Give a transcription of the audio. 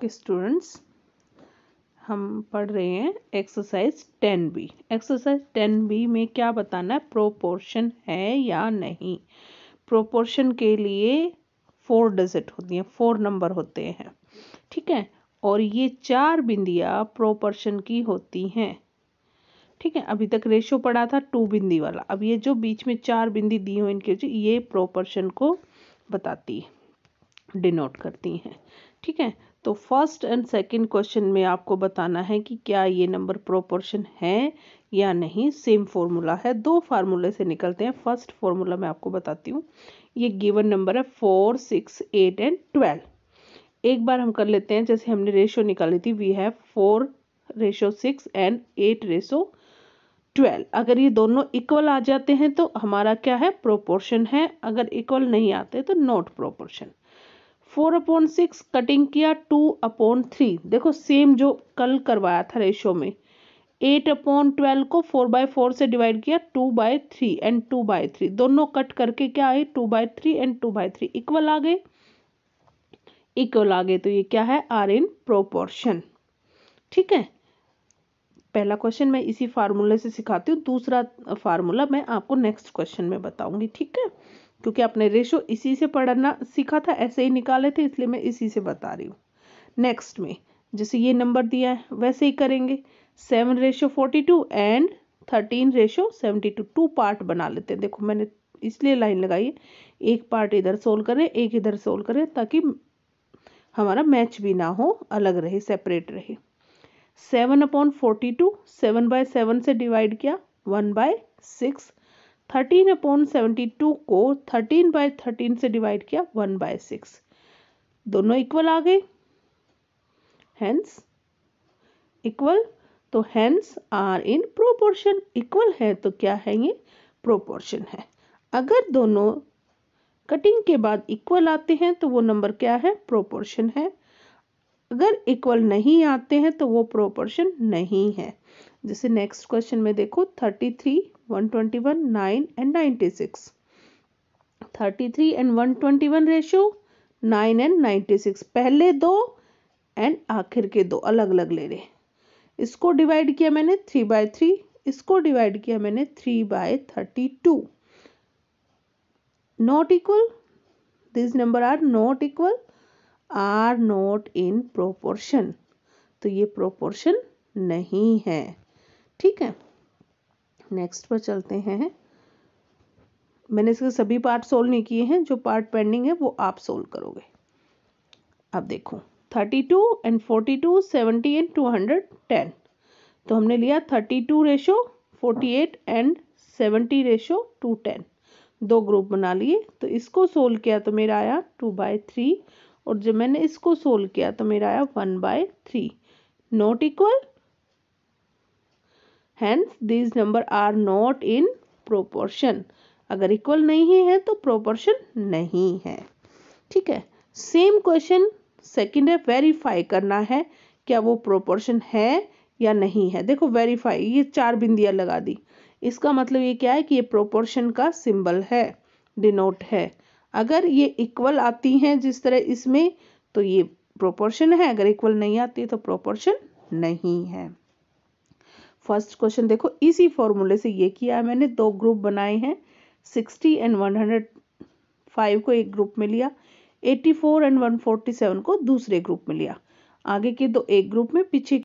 okay students हम पढ़ रहे हैं exercise ten B exercise ten B में क्या बताना है प्रोपोर्शन है या नहीं प्रोपोर्शन के लिए फोर डिजिट होती हैं फोर नंबर होते हैं ठीक है और ये चार बिंदिया प्रोपोर्शन की होती हैं ठीक है अभी तक रेशो पड़ा था टू बिंदी वाला अब ये जो बीच में चार बिंदी दी हो इनके ये प्रोपोर्शन को बताती डिनोट करती हैं ठीक है तो फर्स्ट एंड सेकंड क्वेश्चन में आपको बताना है कि क्या ये नंबर प्रोपोर्शन है या नहीं सेम फार्मूला है दो फार्मूले से निकलते हैं फर्स्ट फार्मूला मैं आपको बताती हूँ ये गिवन नंबर है four six eight and twelve एक बार हम कर लेते हैं जैसे हमने रेशो निकाली थी we have four ratio six and eight ratio twelve अगर ये दोनों इक्वल आ जाते हैं तो हमारा क्या है प्रोपोर्शन है अगर इक्वल नहीं आते तो not proportion four upon six cutting किया टू अपॉन थ्री देखो सेम जो कल करवाया था रेशो में एट अपॉन ट्वेल्व को फोर बाय फोर से डिवाइड किया two by three and two by three दोनों कट करके क्या आए two by three and two by three equal आ गए इक्वल आ गए तो ये क्या है आर इन प्रोपोर्शन ठीक है पहला क्वेश्चन मैं इसी फार्मूले से सिखाती हूँ दूसरा फार्मूला मैं आपको नेक्स्ट क्वेश्चन में बताऊंगी ठीक है क्योंकि आपने रेशो इसी से पढ़ना सीखा था ऐसे ही निकाले थे इसलिए मैं इसी से बता रही हूँ नेक्स्ट में जैसे ये नंबर दिया है वैसे ही करेंगे seven ratio forty two and thirteen ratio seventy two two part बना लेते हैं देखो मैंने इसलिए लाइन लगाई है एक पार्ट इधर सोल्व करें एक इधर सोल्व करें ताकि हमारा मैच भी ना हो अलग रहे सेपरेट रहे seven upon forty two seven by seven से डिवाइड किया one by six thirteen upon seventy two को थर्टीन बाय थर्टीन से डिवाइड किया वन बाय सिक्स दोनों इक्वल आ गए हैंस इक्वल तो hence are in proportion equal है तो क्या है ये प्रोपोर्शन है अगर दोनों कटिंग के बाद इक्वल आते हैं तो वो नंबर क्या है प्रोपोर्शन है अगर इक्वल नहीं आते हैं तो वो प्रोपोर्शन नहीं है जैसे नेक्स्ट क्वेश्चन में देखो thirty three 121 9 and 96 33 and 121 ratio 9 and 96 पहले दो एंड आखिर के दो अलग अलग ले रहे इसको डिवाइड किया मैंने थ्री बाय थ्री इसको डिवाइड किया मैंने three by thirty two not equal this number are not equal are not in proportion तो ये प्रोपोर्शन नहीं है ठीक है नेक्स्ट पर चलते हैं मैंने इसके सभी पार्ट सोल्व नहीं किए हैं जो पार्ट पेंडिंग है वो आप सोल्व करोगे अब देखो thirty two and forty two seventy and two hundred ten तो हमने लिया thirty two ratio forty eight and seventy ratio two ten दो ग्रुप बना लिए तो इसको सोल्व किया तो मेरा आया टू बाय थ्री और जब मैंने इसको सोल्व किया तो मेरा आया one by three not equal hence these number are not in proportion अगर इक्वल नहीं है तो प्रोपोर्शन नहीं है ठीक है सेम क्वेश्चन सेकेंड है वेरीफाई करना है क्या वो प्रोपोर्शन है या नहीं है देखो वेरीफाई ये चार बिंदियाँ लगा दी इसका मतलब ये क्या है कि ये प्रोपोर्शन का सिंबल है डिनोट है अगर ये इक्वल आती हैं जिस तरह इसमें तो ये प्रोपोर्शन है अगर इक्वल नहीं आती तो प्रोपोर्शन नहीं है फर्स्ट क्वेश्चन देखो इसी फॉर्मूले से ये किया है मैंने दो ग्रुप बनाए हैं sixty and one hundred five को एक ग्रुप में लिया eighty four and one forty seven को दूसरे ग्रुप में लिया आगे के दो एक ग्रुप में पीछे